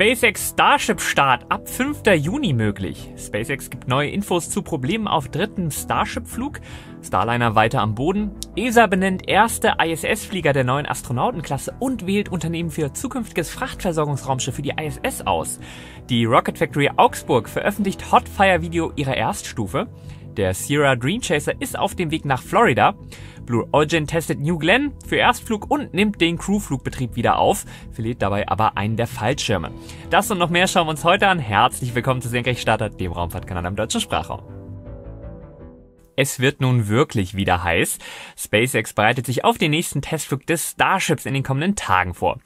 SpaceX Starship-Start ab 5. Juni möglich. SpaceX gibt neue Infos zu Problemen auf dritten Starship-Flug. Starliner weiter am Boden. ESA benennt erste ISS-Flieger der neuen Astronautenklasse und wählt Unternehmen für zukünftiges Frachtversorgungsraumschiff für die ISS aus. Die Rocket Factory Augsburg veröffentlicht Hotfire-Video ihrer Erststufe. Der Sierra Dream Chaser ist auf dem Weg nach Florida. Blue Origin testet New Glenn für Erstflug und nimmt den Crewflugbetrieb wieder auf, verliert dabei aber einen der Fallschirme. Das und noch mehr schauen wir uns heute an. Herzlich willkommen zu Senkrechtstarter, dem Raumfahrtkanal im deutschen Sprachraum. Es wird nun wirklich wieder heiß. SpaceX bereitet sich auf den nächsten Testflug des Starships in den kommenden Tagen vor.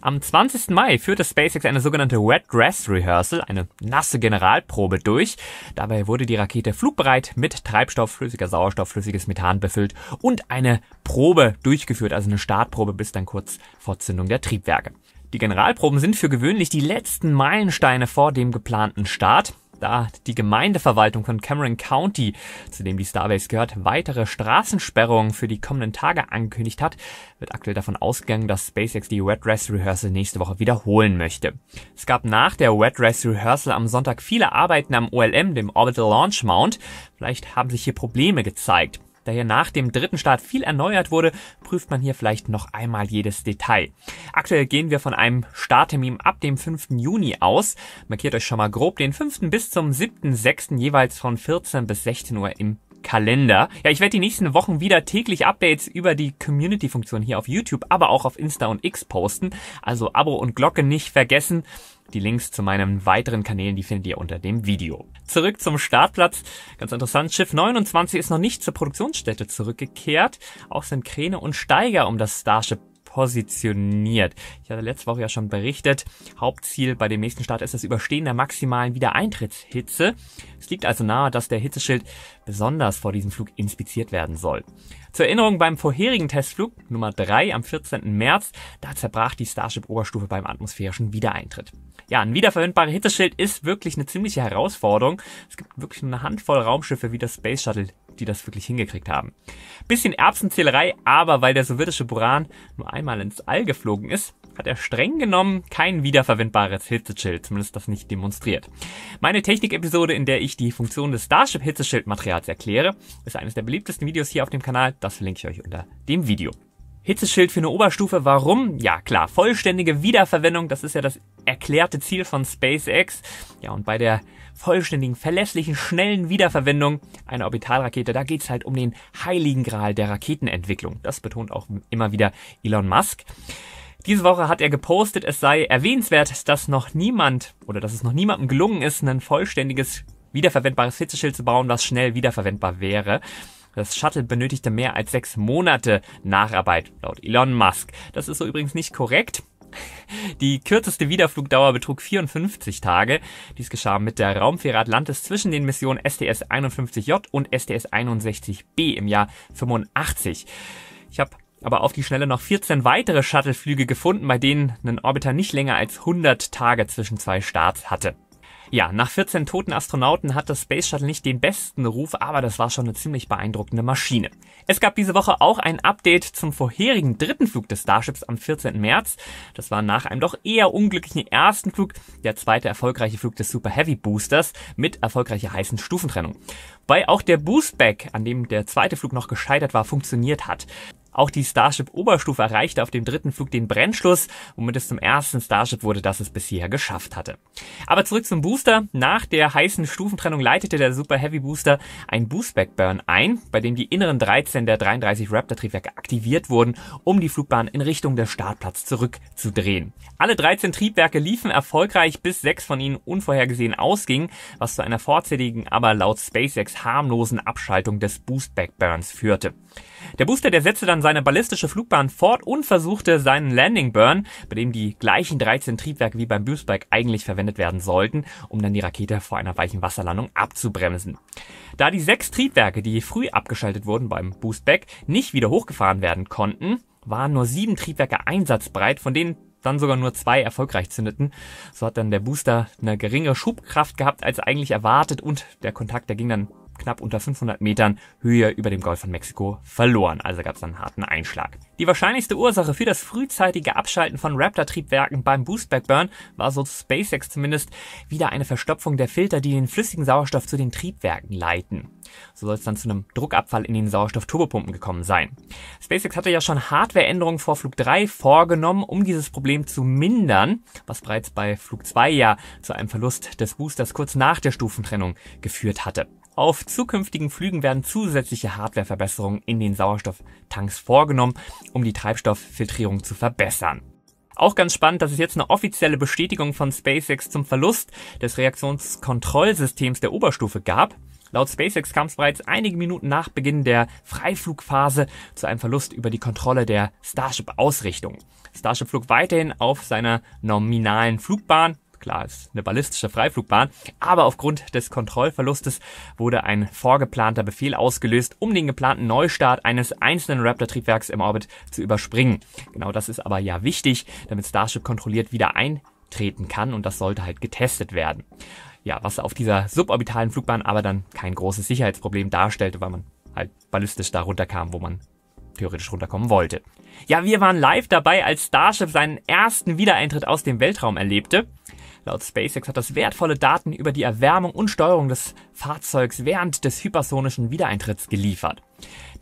Am 20. Mai führte SpaceX eine sogenannte Wet Dress Rehearsal, eine nasse Generalprobe durch. Dabei wurde die Rakete flugbereit mit Treibstoff, flüssiger Sauerstoff, flüssiges Methan befüllt und eine Probe durchgeführt, also eine Startprobe bis dann kurz vor Zündung der Triebwerke. Die Generalproben sind für gewöhnlich die letzten Meilensteine vor dem geplanten Start da die Gemeindeverwaltung von Cameron County, zu dem die Starbase gehört, weitere Straßensperrungen für die kommenden Tage angekündigt hat, wird aktuell davon ausgegangen, dass SpaceX die Wet Dress Rehearsal nächste Woche wiederholen möchte. Es gab nach der Wet Dress Rehearsal am Sonntag viele Arbeiten am OLM, dem Orbital Launch Mount. Vielleicht haben sich hier Probleme gezeigt da hier nach dem dritten Start viel erneuert wurde, prüft man hier vielleicht noch einmal jedes Detail. Aktuell gehen wir von einem Starttermin ab dem 5. Juni aus. Markiert euch schon mal grob den 5. bis zum 7.6. jeweils von 14 bis 16 Uhr im Kalender. Ja, ich werde die nächsten Wochen wieder täglich Updates über die Community-Funktion hier auf YouTube, aber auch auf Insta und X posten. Also Abo und Glocke nicht vergessen. Die Links zu meinen weiteren Kanälen, die findet ihr unter dem Video. Zurück zum Startplatz. Ganz interessant, Schiff 29 ist noch nicht zur Produktionsstätte zurückgekehrt. Auch sind Kräne und Steiger um das Starship positioniert. Ich hatte letzte Woche ja schon berichtet, Hauptziel bei dem nächsten Start ist das Überstehen der maximalen Wiedereintrittshitze. Es liegt also nahe, dass der Hitzeschild besonders vor diesem Flug inspiziert werden soll. Zur Erinnerung, beim vorherigen Testflug Nummer 3 am 14. März, da zerbrach die Starship-Oberstufe beim atmosphärischen Wiedereintritt. Ja, ein wiederverwendbarer Hitzeschild ist wirklich eine ziemliche Herausforderung. Es gibt wirklich eine Handvoll Raumschiffe wie das Space Shuttle, die das wirklich hingekriegt haben. Bisschen Erbsenzählerei, aber weil der sowjetische Buran nur einmal ins All geflogen ist, hat er streng genommen kein wiederverwendbares Hitzeschild, zumindest das nicht demonstriert. Meine Technik-Episode, in der ich die Funktion des Starship-Hitzeschild-Materials erkläre, ist eines der beliebtesten Videos hier auf dem Kanal. Das verlinke ich euch unter dem Video. Hitzeschild für eine Oberstufe, warum? Ja klar, vollständige Wiederverwendung, das ist ja das erklärte Ziel von SpaceX. Ja, und bei der vollständigen, verlässlichen, schnellen Wiederverwendung einer Orbitalrakete, da geht's halt um den heiligen Gral der Raketenentwicklung. Das betont auch immer wieder Elon Musk. Diese Woche hat er gepostet, es sei erwähnenswert, dass noch niemand oder dass es noch niemandem gelungen ist, ein vollständiges wiederverwendbares Hitzeschild zu bauen, was schnell wiederverwendbar wäre. Das Shuttle benötigte mehr als sechs Monate Nacharbeit, laut Elon Musk. Das ist so übrigens nicht korrekt. Die kürzeste Wiederflugdauer betrug 54 Tage. Dies geschah mit der Raumfähre Atlantis zwischen den Missionen STS-51J und STS-61B im Jahr 85. Ich habe aber auf die Schnelle noch 14 weitere Shuttleflüge gefunden, bei denen ein Orbiter nicht länger als 100 Tage zwischen zwei Starts hatte. Ja, nach 14 toten Astronauten hat das Space Shuttle nicht den besten Ruf, aber das war schon eine ziemlich beeindruckende Maschine. Es gab diese Woche auch ein Update zum vorherigen dritten Flug des Starships am 14. März. Das war nach einem doch eher unglücklichen ersten Flug der zweite erfolgreiche Flug des Super Heavy Boosters mit erfolgreicher heißen Stufentrennung. Weil auch der Boostback, an dem der zweite Flug noch gescheitert war, funktioniert hat. Auch die Starship-Oberstufe erreichte auf dem dritten Flug den Brennschluss, womit es zum ersten Starship wurde, das es bisher geschafft hatte. Aber zurück zum Booster. Nach der heißen Stufentrennung leitete der Super Heavy Booster ein Boostback-Burn ein, bei dem die inneren 13 der 33 Raptor-Triebwerke aktiviert wurden, um die Flugbahn in Richtung der Startplatz zurückzudrehen. Alle 13 Triebwerke liefen erfolgreich, bis sechs von ihnen unvorhergesehen ausgingen, was zu einer vorzeitigen, aber laut SpaceX harmlosen Abschaltung des Boostback-Burns führte. Der Booster, der setzte dann seine ballistische Flugbahn fort und versuchte seinen Landing Burn, bei dem die gleichen 13 Triebwerke wie beim Boostback eigentlich verwendet werden sollten, um dann die Rakete vor einer weichen Wasserlandung abzubremsen. Da die sechs Triebwerke, die früh abgeschaltet wurden beim Boostback, nicht wieder hochgefahren werden konnten, waren nur sieben Triebwerke einsatzbreit, von denen dann sogar nur zwei erfolgreich zündeten. So hat dann der Booster eine geringere Schubkraft gehabt als eigentlich erwartet und der Kontakt, der ging dann knapp unter 500 Metern Höhe über dem Golf von Mexiko verloren. Also gab es einen harten Einschlag. Die wahrscheinlichste Ursache für das frühzeitige Abschalten von Raptor-Triebwerken beim Boostback-Burn war so SpaceX zumindest wieder eine Verstopfung der Filter, die den flüssigen Sauerstoff zu den Triebwerken leiten. So soll es dann zu einem Druckabfall in den Sauerstoff-Turbopumpen gekommen sein. SpaceX hatte ja schon hardware vor Flug 3 vorgenommen, um dieses Problem zu mindern, was bereits bei Flug 2 ja zu einem Verlust des Boosters kurz nach der Stufentrennung geführt hatte. Auf zukünftigen Flügen werden zusätzliche Hardwareverbesserungen in den Sauerstofftanks vorgenommen, um die Treibstofffiltrierung zu verbessern. Auch ganz spannend, dass es jetzt eine offizielle Bestätigung von SpaceX zum Verlust des Reaktionskontrollsystems der Oberstufe gab. Laut SpaceX kam es bereits einige Minuten nach Beginn der Freiflugphase zu einem Verlust über die Kontrolle der Starship-Ausrichtung. Starship flog weiterhin auf seiner nominalen Flugbahn, Klar, ist eine ballistische Freiflugbahn, aber aufgrund des Kontrollverlustes wurde ein vorgeplanter Befehl ausgelöst, um den geplanten Neustart eines einzelnen Raptor-Triebwerks im Orbit zu überspringen. Genau das ist aber ja wichtig, damit Starship kontrolliert wieder eintreten kann und das sollte halt getestet werden. Ja, was auf dieser suborbitalen Flugbahn aber dann kein großes Sicherheitsproblem darstellte, weil man halt ballistisch da runterkam, wo man theoretisch runterkommen wollte. Ja, wir waren live dabei, als Starship seinen ersten Wiedereintritt aus dem Weltraum erlebte. Laut SpaceX hat das wertvolle Daten über die Erwärmung und Steuerung des Fahrzeugs während des hypersonischen Wiedereintritts geliefert.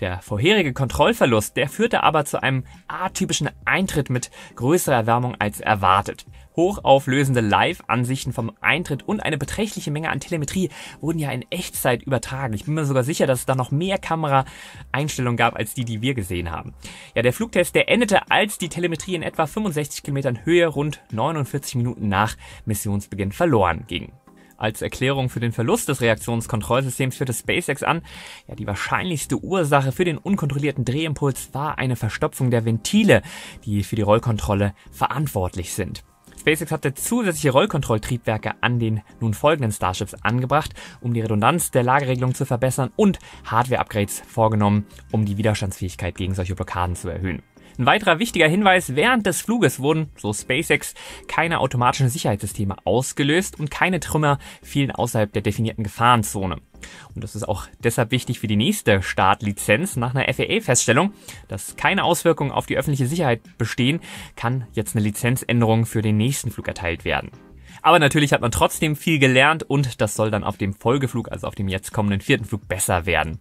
Der vorherige Kontrollverlust, der führte aber zu einem atypischen Eintritt mit größerer Erwärmung als erwartet hochauflösende Live-Ansichten vom Eintritt und eine beträchtliche Menge an Telemetrie wurden ja in Echtzeit übertragen. Ich bin mir sogar sicher, dass es da noch mehr Kameraeinstellungen gab als die, die wir gesehen haben. Ja, der Flugtest, der endete, als die Telemetrie in etwa 65 Kilometern Höhe rund 49 Minuten nach Missionsbeginn verloren ging als Erklärung für den Verlust des Reaktionskontrollsystems führte SpaceX an, ja, die wahrscheinlichste Ursache für den unkontrollierten Drehimpuls war eine Verstopfung der Ventile, die für die Rollkontrolle verantwortlich sind. SpaceX hatte zusätzliche Rollkontrolltriebwerke an den nun folgenden Starships angebracht, um die Redundanz der Lageregelung zu verbessern und Hardware-Upgrades vorgenommen, um die Widerstandsfähigkeit gegen solche Blockaden zu erhöhen. Ein weiterer wichtiger Hinweis, während des Fluges wurden, so SpaceX, keine automatischen Sicherheitssysteme ausgelöst und keine Trümmer fielen außerhalb der definierten Gefahrenzone. Und das ist auch deshalb wichtig für die nächste Startlizenz. Nach einer FAA-Feststellung, e dass keine Auswirkungen auf die öffentliche Sicherheit bestehen, kann jetzt eine Lizenzänderung für den nächsten Flug erteilt werden. Aber natürlich hat man trotzdem viel gelernt und das soll dann auf dem Folgeflug, also auf dem jetzt kommenden vierten Flug, besser werden.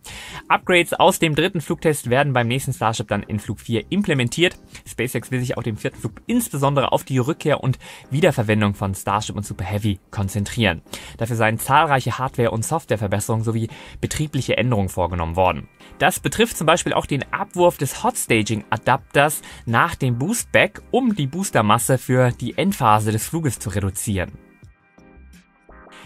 Upgrades aus dem dritten Flugtest werden beim nächsten Starship dann in Flug 4 implementiert. SpaceX will sich auf dem vierten Flug insbesondere auf die Rückkehr und Wiederverwendung von Starship und Super Heavy konzentrieren. Dafür seien zahlreiche Hardware- und Softwareverbesserungen sowie betriebliche Änderungen vorgenommen worden. Das betrifft zum Beispiel auch den Abwurf des Hot Staging Adapters nach dem Boostback, um die Boostermasse für die Endphase des Fluges zu reduzieren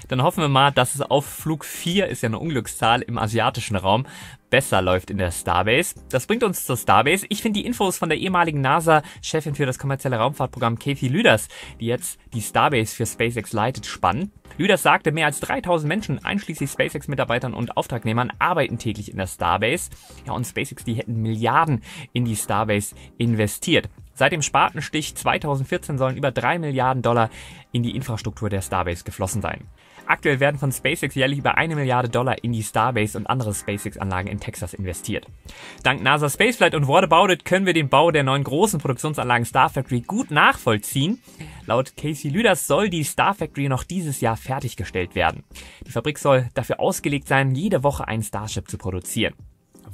dann hoffen wir mal, dass es auf Flug 4, ist ja eine Unglückszahl im asiatischen Raum, besser läuft in der Starbase. Das bringt uns zur Starbase. Ich finde die Infos von der ehemaligen NASA-Chefin für das kommerzielle Raumfahrtprogramm Kathy Lüders, die jetzt die Starbase für SpaceX leitet, spannend. Lüders sagte, mehr als 3000 Menschen, einschließlich SpaceX-Mitarbeitern und Auftragnehmern, arbeiten täglich in der Starbase. Ja, und SpaceX, die hätten Milliarden in die Starbase investiert. Seit dem Spatenstich 2014 sollen über 3 Milliarden Dollar in die Infrastruktur der Starbase geflossen sein. Aktuell werden von SpaceX jährlich über eine Milliarde Dollar in die Starbase und andere SpaceX-Anlagen in Texas investiert. Dank NASA Spaceflight und What About It können wir den Bau der neuen großen Produktionsanlagen Star Factory gut nachvollziehen. Laut Casey Lüders soll die Star Factory noch dieses Jahr fertiggestellt werden. Die Fabrik soll dafür ausgelegt sein, jede Woche einen Starship zu produzieren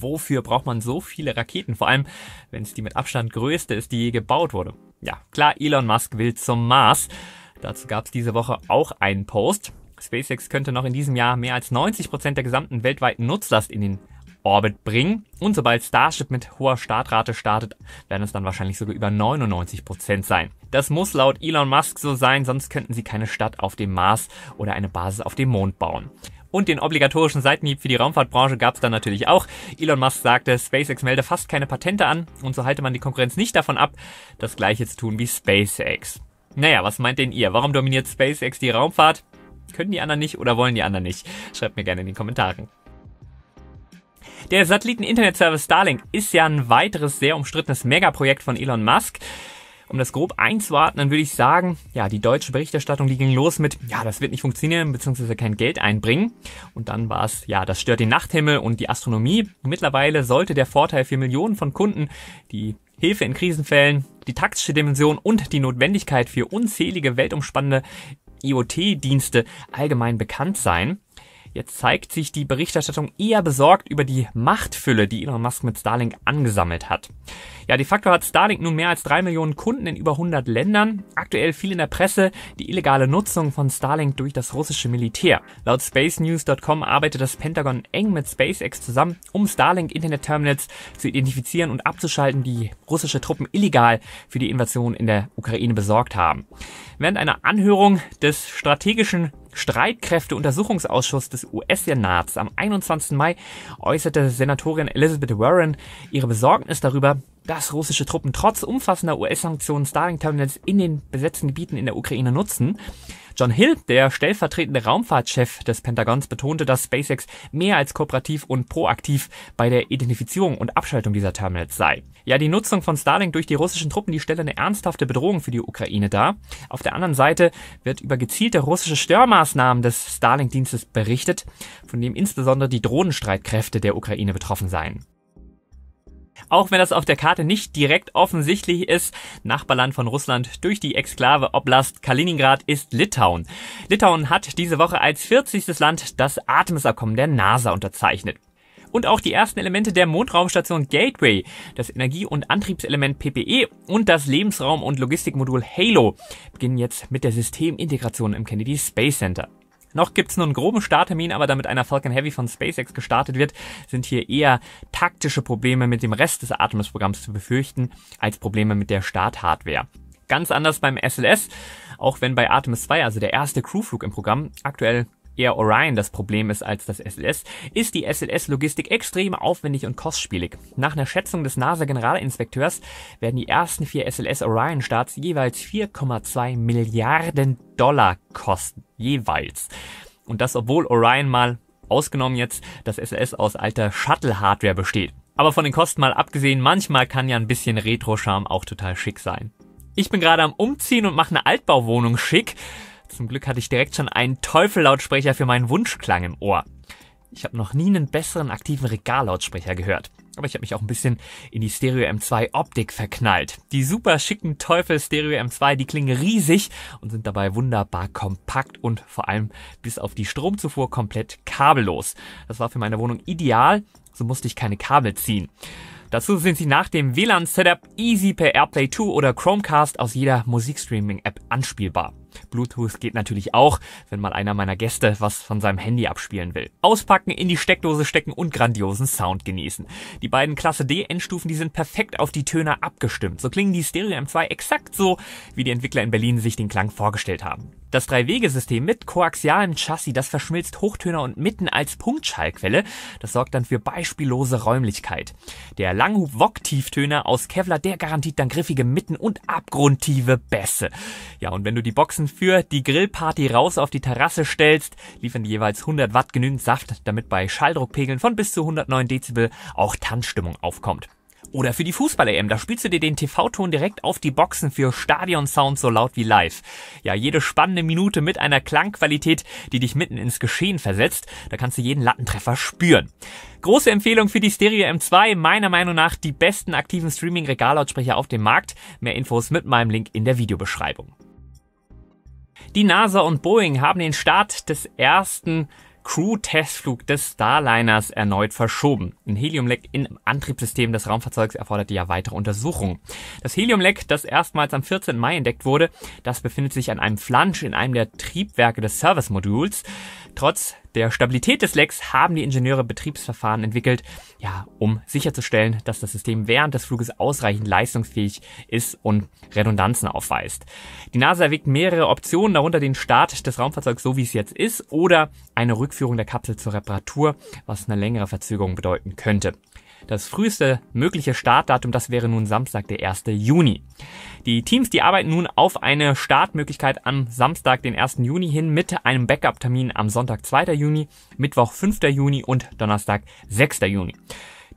wofür braucht man so viele Raketen? Vor allem, wenn es die mit Abstand größte ist, die je gebaut wurde. Ja, klar, Elon Musk will zum Mars. Dazu gab es diese Woche auch einen Post. SpaceX könnte noch in diesem Jahr mehr als 90% Prozent der gesamten weltweiten Nutzlast in den Orbit bringen. Und sobald Starship mit hoher Startrate startet, werden es dann wahrscheinlich sogar über 99% Prozent sein. Das muss laut Elon Musk so sein, sonst könnten sie keine Stadt auf dem Mars oder eine Basis auf dem Mond bauen. Und den obligatorischen Seitenhieb für die Raumfahrtbranche gab es dann natürlich auch. Elon Musk sagte, SpaceX melde fast keine Patente an und so halte man die Konkurrenz nicht davon ab, das gleiche zu tun wie SpaceX. Naja, was meint denn ihr? Warum dominiert SpaceX die Raumfahrt? Können die anderen nicht oder wollen die anderen nicht? Schreibt mir gerne in die Kommentare. Der Satelliten-Internet-Service Starlink ist ja ein weiteres sehr umstrittenes Megaprojekt von Elon Musk. Um das grob einzuordnen, würde ich sagen, ja, die deutsche Berichterstattung, die ging los mit, ja, das wird nicht funktionieren, beziehungsweise kein Geld einbringen. Und dann war es, ja, das stört den Nachthimmel und die Astronomie. Mittlerweile sollte der Vorteil für Millionen von Kunden, die Hilfe in Krisenfällen, die taktische Dimension und die Notwendigkeit für unzählige weltumspannende IoT-Dienste allgemein bekannt sein. Jetzt zeigt sich die Berichterstattung eher besorgt über die Machtfülle, die Elon Musk mit Starlink angesammelt hat. Ja, de facto hat Starlink nun mehr als drei Millionen Kunden in über 100 Ländern. Aktuell fiel in der Presse die illegale Nutzung von Starlink durch das russische Militär. Laut spacenews.com arbeitet das Pentagon eng mit SpaceX zusammen, um Starlink internet terminals zu identifizieren und abzuschalten, die russische Truppen illegal für die Invasion in der Ukraine besorgt haben. Während einer Anhörung des strategischen Streitkräfteuntersuchungsausschuss des US-Senats am 21. Mai äußerte Senatorin Elizabeth Warren ihre Besorgnis darüber dass russische Truppen trotz umfassender US-Sanktionen Starlink-Terminals in den besetzten Gebieten in der Ukraine nutzen. John Hill, der stellvertretende Raumfahrtchef des Pentagons, betonte, dass SpaceX mehr als kooperativ und proaktiv bei der Identifizierung und Abschaltung dieser Terminals sei. Ja, die Nutzung von Starlink durch die russischen Truppen, die stelle eine ernsthafte Bedrohung für die Ukraine dar. Auf der anderen Seite wird über gezielte russische Störmaßnahmen des Starlink-Dienstes berichtet, von dem insbesondere die Drohnenstreitkräfte der Ukraine betroffen seien. Auch wenn das auf der Karte nicht direkt offensichtlich ist, Nachbarland von Russland durch die Exklave Oblast Kaliningrad ist Litauen. Litauen hat diese Woche als 40. Land das Artemis-Abkommen der NASA unterzeichnet. Und auch die ersten Elemente der Mondraumstation Gateway, das Energie- und Antriebselement PPE und das Lebensraum- und Logistikmodul Halo beginnen jetzt mit der Systemintegration im Kennedy Space Center. Noch gibt's nur einen groben Starttermin, aber damit einer Falcon Heavy von SpaceX gestartet wird, sind hier eher taktische Probleme mit dem Rest des Artemis-Programms zu befürchten, als Probleme mit der Starthardware. Ganz anders beim SLS, auch wenn bei Artemis 2, also der erste Crewflug im Programm, aktuell eher Orion das Problem ist als das SLS, ist die SLS-Logistik extrem aufwendig und kostspielig. Nach einer Schätzung des NASA-Generalinspekteurs werden die ersten vier SLS-Orion-Starts jeweils 4,2 Milliarden Dollar kosten. Jeweils. Und das, obwohl Orion mal, ausgenommen jetzt, das SLS aus alter Shuttle-Hardware besteht. Aber von den Kosten mal abgesehen, manchmal kann ja ein bisschen Retro-Charme auch total schick sein. Ich bin gerade am Umziehen und mache eine Altbauwohnung schick. Zum Glück hatte ich direkt schon einen Teufellautsprecher für meinen Wunschklang im Ohr. Ich habe noch nie einen besseren aktiven Regallautsprecher gehört. Aber ich habe mich auch ein bisschen in die Stereo M2 Optik verknallt. Die super schicken Teufel Stereo M2, die klingen riesig und sind dabei wunderbar kompakt und vor allem bis auf die Stromzufuhr komplett kabellos. Das war für meine Wohnung ideal, so musste ich keine Kabel ziehen. Dazu sind sie nach dem WLAN-Setup easy per AirPlay 2 oder Chromecast aus jeder Musikstreaming-App anspielbar. Bluetooth geht natürlich auch, wenn mal einer meiner Gäste was von seinem Handy abspielen will. Auspacken, in die Steckdose stecken und grandiosen Sound genießen. Die beiden Klasse D Endstufen, die sind perfekt auf die Töne abgestimmt. So klingen die Stereo M2 exakt so, wie die Entwickler in Berlin sich den Klang vorgestellt haben. Das Drei-Wege-System mit koaxialem Chassis, das verschmilzt Hochtöner und Mitten als Punktschallquelle. Das sorgt dann für beispiellose Räumlichkeit. Der Langhub-Wok-Tieftöner aus Kevlar, der garantiert dann griffige Mitten und abgrundtiefe Bässe. Ja, und wenn du die Boxen für die Grillparty raus auf die Terrasse stellst, liefern die jeweils 100 Watt genügend Saft, damit bei Schalldruckpegeln von bis zu 109 Dezibel auch Tanzstimmung aufkommt. Oder für die Fußball-EM, da spielst du dir den TV-Ton direkt auf die Boxen für Stadion-Sound so laut wie live. Ja, jede spannende Minute mit einer Klangqualität, die dich mitten ins Geschehen versetzt, da kannst du jeden Lattentreffer spüren. Große Empfehlung für die Stereo M2, meiner Meinung nach die besten aktiven Streaming-Regallautsprecher auf dem Markt. Mehr Infos mit meinem Link in der Videobeschreibung. Die NASA und Boeing haben den Start des ersten Crew-Testflug des Starliners erneut verschoben. Ein Heliumleck im Antriebssystem des Raumfahrzeugs erforderte ja weitere Untersuchungen. Das Heliumleck, das erstmals am 14. Mai entdeckt wurde, das befindet sich an einem Flansch in einem der Triebwerke des Service-Moduls. Trotz der Stabilität des Lecks haben die Ingenieure Betriebsverfahren entwickelt, ja, um sicherzustellen, dass das System während des Fluges ausreichend leistungsfähig ist und Redundanzen aufweist. Die NASA erwägt mehrere Optionen, darunter den Start des Raumfahrzeugs so wie es jetzt ist oder eine Rückführung der Kapsel zur Reparatur, was eine längere Verzögerung bedeuten könnte. Das früheste mögliche Startdatum, das wäre nun Samstag, der 1. Juni. Die Teams, die arbeiten nun auf eine Startmöglichkeit am Samstag, den 1. Juni hin, mit einem Backup-Termin am Sonntag, 2. Juni, Mittwoch, 5. Juni und Donnerstag, 6. Juni.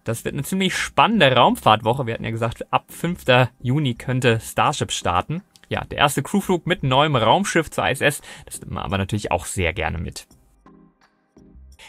Das wird eine ziemlich spannende Raumfahrtwoche. Wir hatten ja gesagt, ab 5. Juni könnte Starship starten. Ja, der erste Crewflug mit neuem Raumschiff zur ISS, das nimmt man aber natürlich auch sehr gerne mit.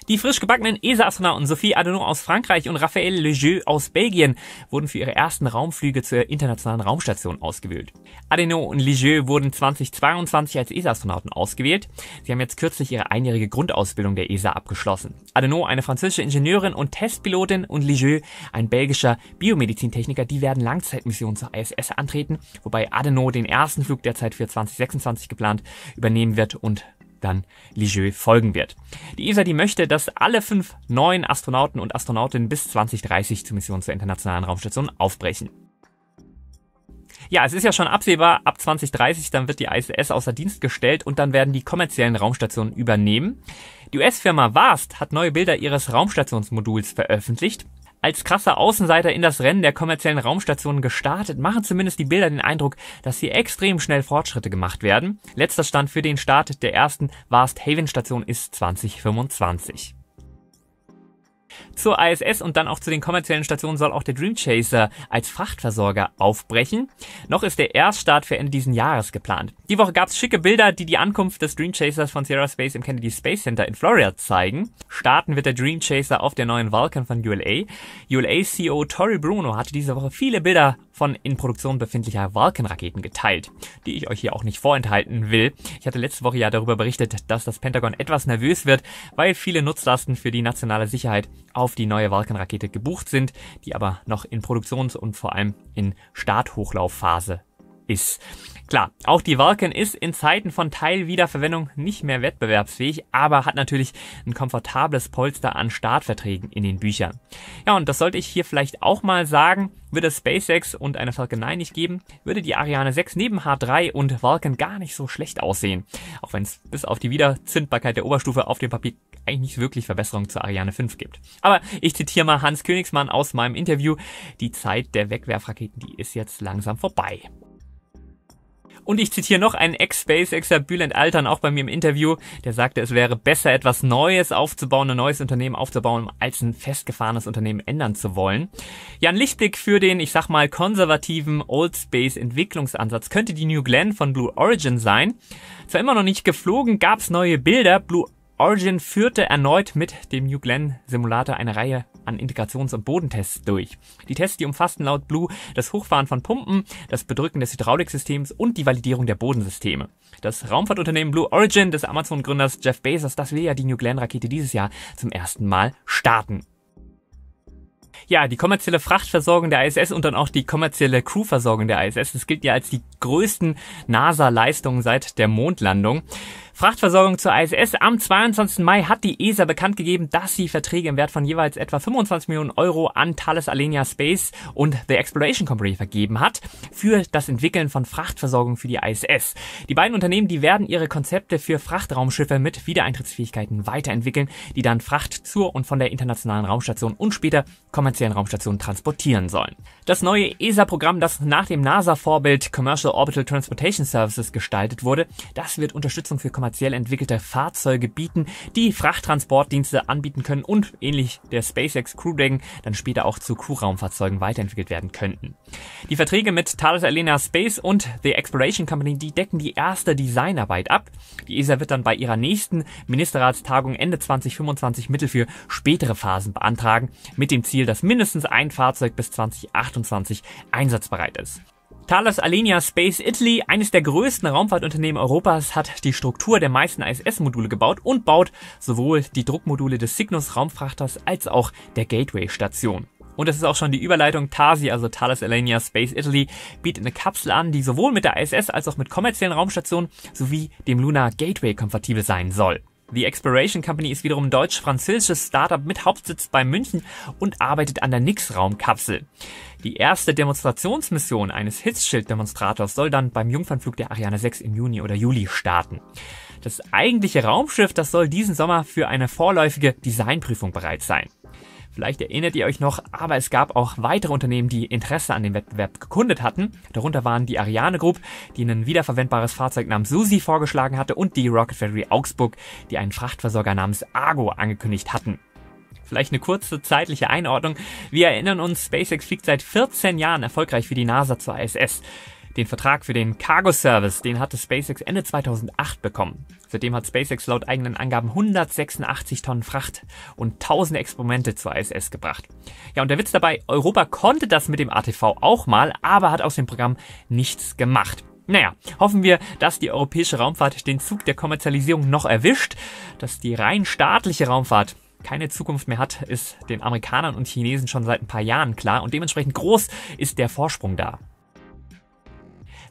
Die frisch gebackenen ESA-Astronauten Sophie Adenau aus Frankreich und Raphael Lejeune aus Belgien wurden für ihre ersten Raumflüge zur internationalen Raumstation ausgewählt. Adenau und Lejeune wurden 2022 als ESA-Astronauten ausgewählt. Sie haben jetzt kürzlich ihre einjährige Grundausbildung der ESA abgeschlossen. Adenau, eine französische Ingenieurin und Testpilotin und Lejeune, ein belgischer Biomedizintechniker, die werden Langzeitmissionen zur ISS antreten, wobei Adenau den ersten Flug derzeit für 2026 geplant übernehmen wird und dann Ligeux folgen wird. Die ESA, die möchte, dass alle fünf neuen Astronauten und Astronautinnen bis 2030 zur Mission zur Internationalen Raumstation aufbrechen. Ja, es ist ja schon absehbar, ab 2030 dann wird die ISS außer Dienst gestellt und dann werden die kommerziellen Raumstationen übernehmen. Die US-Firma Vast hat neue Bilder ihres Raumstationsmoduls veröffentlicht als krasser Außenseiter in das Rennen der kommerziellen Raumstationen gestartet, machen zumindest die Bilder den Eindruck, dass hier extrem schnell Fortschritte gemacht werden. Letzter Stand für den Start der ersten Vast Haven Station ist 2025. Zur ISS und dann auch zu den kommerziellen Stationen soll auch der Dream Chaser als Frachtversorger aufbrechen. Noch ist der Erststart für Ende diesen Jahres geplant. Die Woche gab es schicke Bilder, die die Ankunft des Dream Chasers von Sierra Space im Kennedy Space Center in Florida zeigen. Starten wird der Dream Chaser auf der neuen Vulcan von ULA. ULA-CEO Tori Bruno hatte diese Woche viele Bilder von in Produktion befindlicher Vulcan-Raketen geteilt, die ich euch hier auch nicht vorenthalten will. Ich hatte letzte Woche ja darüber berichtet, dass das Pentagon etwas nervös wird, weil viele Nutzlasten für die nationale Sicherheit auf die neue Vulcan-Rakete gebucht sind, die aber noch in Produktions- und vor allem in Starthochlaufphase ist. Klar, auch die Vulcan ist in Zeiten von Teilwiederverwendung nicht mehr wettbewerbsfähig, aber hat natürlich ein komfortables Polster an Startverträgen in den Büchern. Ja, und das sollte ich hier vielleicht auch mal sagen, würde SpaceX und eine Falcon 9 nicht geben, würde die Ariane 6 neben H3 und Vulcan gar nicht so schlecht aussehen. Auch wenn es bis auf die Wiederzündbarkeit der Oberstufe auf dem Papier eigentlich nicht wirklich Verbesserungen zur Ariane 5 gibt. Aber ich zitiere mal Hans Königsmann aus meinem Interview, die Zeit der Wegwerfraketen, die ist jetzt langsam vorbei. Und ich zitiere noch einen Ex-SpaceXer Bülent Altern, auch bei mir im Interview, der sagte, es wäre besser, etwas Neues aufzubauen, ein neues Unternehmen aufzubauen, als ein festgefahrenes Unternehmen ändern zu wollen. Ja, ein Lichtblick für den, ich sag mal, konservativen Old Space Entwicklungsansatz könnte die New Glenn von Blue Origin sein. Zwar immer noch nicht geflogen, gab's neue Bilder. Blue Origin führte erneut mit dem New Glenn Simulator eine Reihe an Integrations- und Bodentests durch. Die Tests, die umfassten laut Blue das Hochfahren von Pumpen, das Bedrücken des Hydrauliksystems und die Validierung der Bodensysteme. Das Raumfahrtunternehmen Blue Origin des Amazon-Gründers Jeff Bezos, das will ja die New Glenn-Rakete dieses Jahr zum ersten Mal starten. Ja, die kommerzielle Frachtversorgung der ISS und dann auch die kommerzielle Crewversorgung der ISS, das gilt ja als die größten NASA-Leistungen seit der Mondlandung. Frachtversorgung zur ISS. Am 22. Mai hat die ESA bekannt gegeben, dass sie Verträge im Wert von jeweils etwa 25 Millionen Euro an Thales Alenia Space und The Exploration Company vergeben hat für das Entwickeln von Frachtversorgung für die ISS. Die beiden Unternehmen, die werden ihre Konzepte für Frachtraumschiffe mit Wiedereintrittsfähigkeiten weiterentwickeln, die dann Fracht zur und von der internationalen Raumstation und später kommerziellen Raumstation transportieren sollen. Das neue ESA-Programm, das nach dem NASA-Vorbild Commercial Orbital Transportation Services gestaltet wurde, das wird Unterstützung für kommerzielle kommerziell entwickelte Fahrzeuge bieten, die Frachttransportdienste anbieten können und ähnlich der SpaceX Crew Dragon dann später auch zu Crewraumfahrzeugen weiterentwickelt werden könnten. Die Verträge mit Thales Alenia Space und The Exploration Company, die decken die erste Designarbeit ab. Die ESA wird dann bei ihrer nächsten Ministerratstagung Ende 2025 Mittel für spätere Phasen beantragen, mit dem Ziel, dass mindestens ein Fahrzeug bis 2028 einsatzbereit ist. Thales Alenia Space Italy, eines der größten Raumfahrtunternehmen Europas, hat die Struktur der meisten ISS-Module gebaut und baut sowohl die Druckmodule des Cygnus-Raumfrachters als auch der Gateway-Station. Und das ist auch schon die Überleitung. TASI, also Thales Alenia Space Italy, bietet eine Kapsel an, die sowohl mit der ISS als auch mit kommerziellen Raumstationen sowie dem Lunar Gateway kompatibel sein soll. The Exploration Company ist wiederum ein deutsch-französisches Startup mit Hauptsitz bei München und arbeitet an der Nix-Raumkapsel. Die erste Demonstrationsmission eines Hitzschild-Demonstrators soll dann beim Jungfernflug der Ariane 6 im Juni oder Juli starten. Das eigentliche Raumschiff, das soll diesen Sommer für eine vorläufige Designprüfung bereit sein. Vielleicht erinnert ihr euch noch, aber es gab auch weitere Unternehmen, die Interesse an dem Wettbewerb gekundet hatten. Darunter waren die Ariane Group, die ein wiederverwendbares Fahrzeug namens Susi vorgeschlagen hatte und die Rocket Factory Augsburg, die einen Frachtversorger namens Argo angekündigt hatten. Vielleicht eine kurze zeitliche Einordnung. Wir erinnern uns, SpaceX fliegt seit 14 Jahren erfolgreich für die NASA zur ISS. Den Vertrag für den Cargo Service, den hatte SpaceX Ende 2008 bekommen. Seitdem hat SpaceX laut eigenen Angaben 186 Tonnen Fracht und tausende Experimente zur ISS gebracht. Ja, und der Witz dabei, Europa konnte das mit dem ATV auch mal, aber hat aus dem Programm nichts gemacht. Naja, hoffen wir, dass die europäische Raumfahrt den Zug der Kommerzialisierung noch erwischt, dass die rein staatliche Raumfahrt keine Zukunft mehr hat, ist den Amerikanern und Chinesen schon seit ein paar Jahren klar und dementsprechend groß ist der Vorsprung da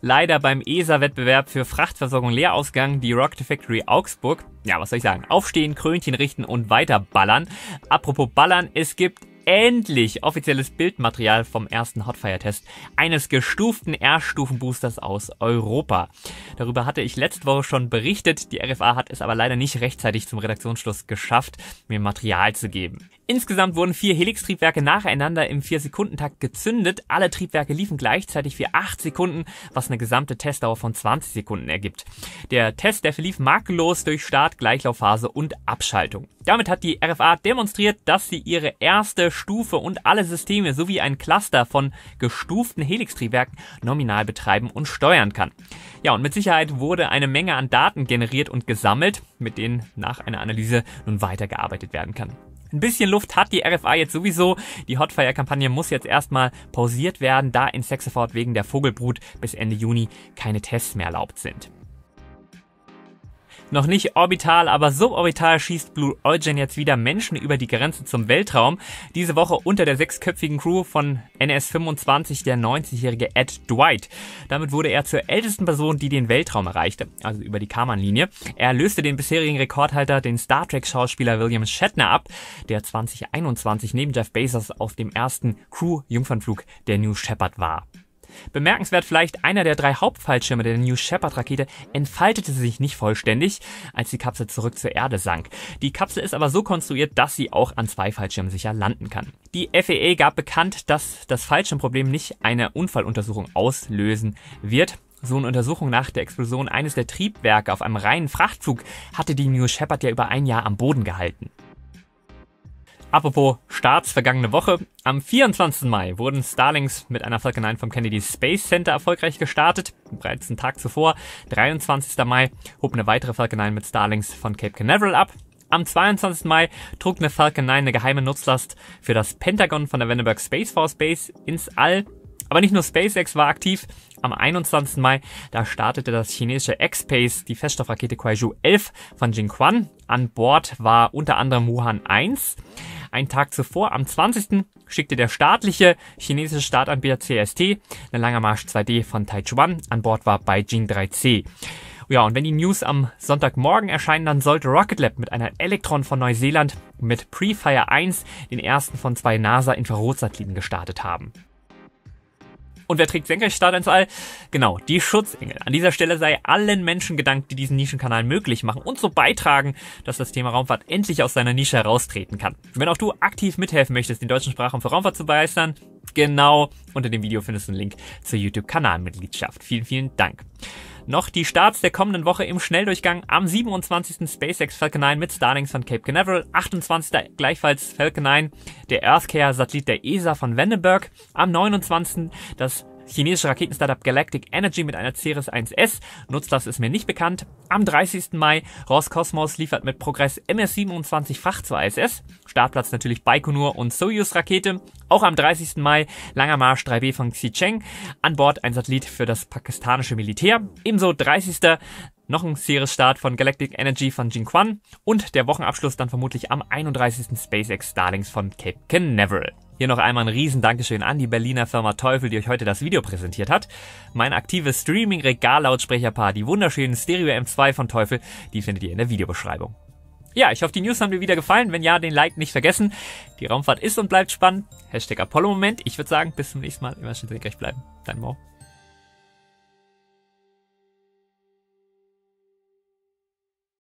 leider beim ESA-Wettbewerb für Frachtversorgung leer ausgegangen. Die Rocket Factory Augsburg, ja, was soll ich sagen, aufstehen, Krönchen richten und weiter ballern. Apropos ballern, es gibt endlich offizielles Bildmaterial vom ersten Hotfire-Test eines gestuften R-Stufen-Boosters aus Europa. Darüber hatte ich letzte Woche schon berichtet, die RFA hat es aber leider nicht rechtzeitig zum Redaktionsschluss geschafft, mir Material zu geben. Insgesamt wurden vier Helix-Triebwerke nacheinander im 4-Sekunden-Takt gezündet. Alle Triebwerke liefen gleichzeitig für 8 Sekunden, was eine gesamte Testdauer von 20 Sekunden ergibt. Der Test, der verlief makellos durch Start, Gleichlaufphase und Abschaltung. Damit hat die RFA demonstriert, dass sie ihre erste Stufe und alle Systeme sowie ein Cluster von gestuften Helix-Triebwerken nominal betreiben und steuern kann. Ja, und mit Sicherheit wurde eine Menge an Daten generiert und gesammelt, mit denen nach einer Analyse nun weitergearbeitet werden kann. Ein bisschen Luft hat die RFA jetzt sowieso. Die Hotfire-Kampagne muss jetzt erstmal pausiert werden, da in Sexafort wegen der Vogelbrut bis Ende Juni keine Tests mehr erlaubt sind. Noch nicht orbital, aber suborbital schießt Blue Origin jetzt wieder Menschen über die Grenze zum Weltraum. Diese Woche unter der sechsköpfigen Crew von NS-25 der 90-jährige Ed Dwight. Damit wurde er zur ältesten Person, die den Weltraum erreichte, also über die Kaman-Linie. Er löste den bisherigen Rekordhalter, den Star Trek-Schauspieler William Shatner ab, der 2021 neben Jeff Bezos auf dem ersten Crew-Jungfernflug der New Shepard war. Bemerkenswert vielleicht, einer der drei Hauptfallschirme der New Shepard-Rakete entfaltete sich nicht vollständig, als die Kapsel zurück zur Erde sank. Die Kapsel ist aber so konstruiert, dass sie auch an zwei Fallschirmen sicher landen kann. Die FAA e e gab bekannt, dass das Fallschirmproblem nicht eine Unfalluntersuchung auslösen wird. So eine Untersuchung nach der Explosion eines der Triebwerke auf einem reinen Frachtzug hatte die New Shepard ja über ein Jahr am Boden gehalten. Apropos Starts vergangene Woche. Am 24. Mai wurden Starlings mit einer Falcon 9 vom Kennedy Space Center erfolgreich gestartet. Bereits einen Tag zuvor, 23. Mai, hob eine weitere Falcon 9 mit Starlings von Cape Canaveral ab. Am 22. Mai trug eine Falcon 9 eine geheime Nutzlast für das Pentagon von der Vandenberg Space Force Base ins All. Aber nicht nur SpaceX war aktiv. Am 21. Mai, da startete das chinesische X-Space die Feststoffrakete Kuaizhou 11 von Jingquan. An Bord war unter anderem Wuhan 1. Ein Tag zuvor, am 20. schickte der staatliche chinesische Startanbieter CST eine lange Marsch 2D von Taichuan. An Bord war Beijing 3C. Ja, und wenn die News am Sonntagmorgen erscheinen, dann sollte Rocket Lab mit einer Elektron von Neuseeland mit Prefire 1 den ersten von zwei NASA-Infrarotsatelliten gestartet haben. Und wer trägt Senkrechtstarter ins All? Genau, die Schutzengel. An dieser Stelle sei allen Menschen gedankt, die diesen Nischenkanal möglich machen und so beitragen, dass das Thema Raumfahrt endlich aus seiner Nische heraustreten kann. Wenn auch du aktiv mithelfen möchtest, den deutschen Sprachraum für Raumfahrt zu begeistern, genau unter dem Video findest du einen Link zur YouTube-Kanalmitgliedschaft. Vielen, vielen Dank noch die Starts der kommenden Woche im Schnelldurchgang. Am 27. SpaceX Falcon 9 mit Starlings von Cape Canaveral, 28. gleichfalls Falcon 9, der EarthCare-Satellit der ESA von Vandenberg, am 29. das chinesische Raketenstartup Galactic Energy mit einer Ceres 1S. Nutzlast ist mir nicht bekannt. Am 30. Mai Roscosmos liefert mit Progress MS-27 Fracht zur ISS. Startplatz natürlich Baikonur und Soyuz-Rakete. Auch am 30. Mai langer Marsch 3B von Xicheng. An Bord ein Satellit für das pakistanische Militär. Ebenso 30 noch ein Ceres start von Galactic Energy von Jinquan und der Wochenabschluss dann vermutlich am 31. SpaceX Starlings von Cape Canaveral. Hier noch einmal ein riesen Dankeschön an die Berliner Firma Teufel, die euch heute das Video präsentiert hat. Mein aktives Streaming-Regal-Lautsprecherpaar, die wunderschönen Stereo M2 von Teufel, die findet ihr in der Videobeschreibung. Ja, ich hoffe, die News haben dir wieder gefallen. Wenn ja, den Like nicht vergessen. Die Raumfahrt ist und bleibt spannend. Hashtag Apollo-Moment. Ich würde sagen, bis zum nächsten Mal. Immer schön senkrecht bleiben. Dein Mo.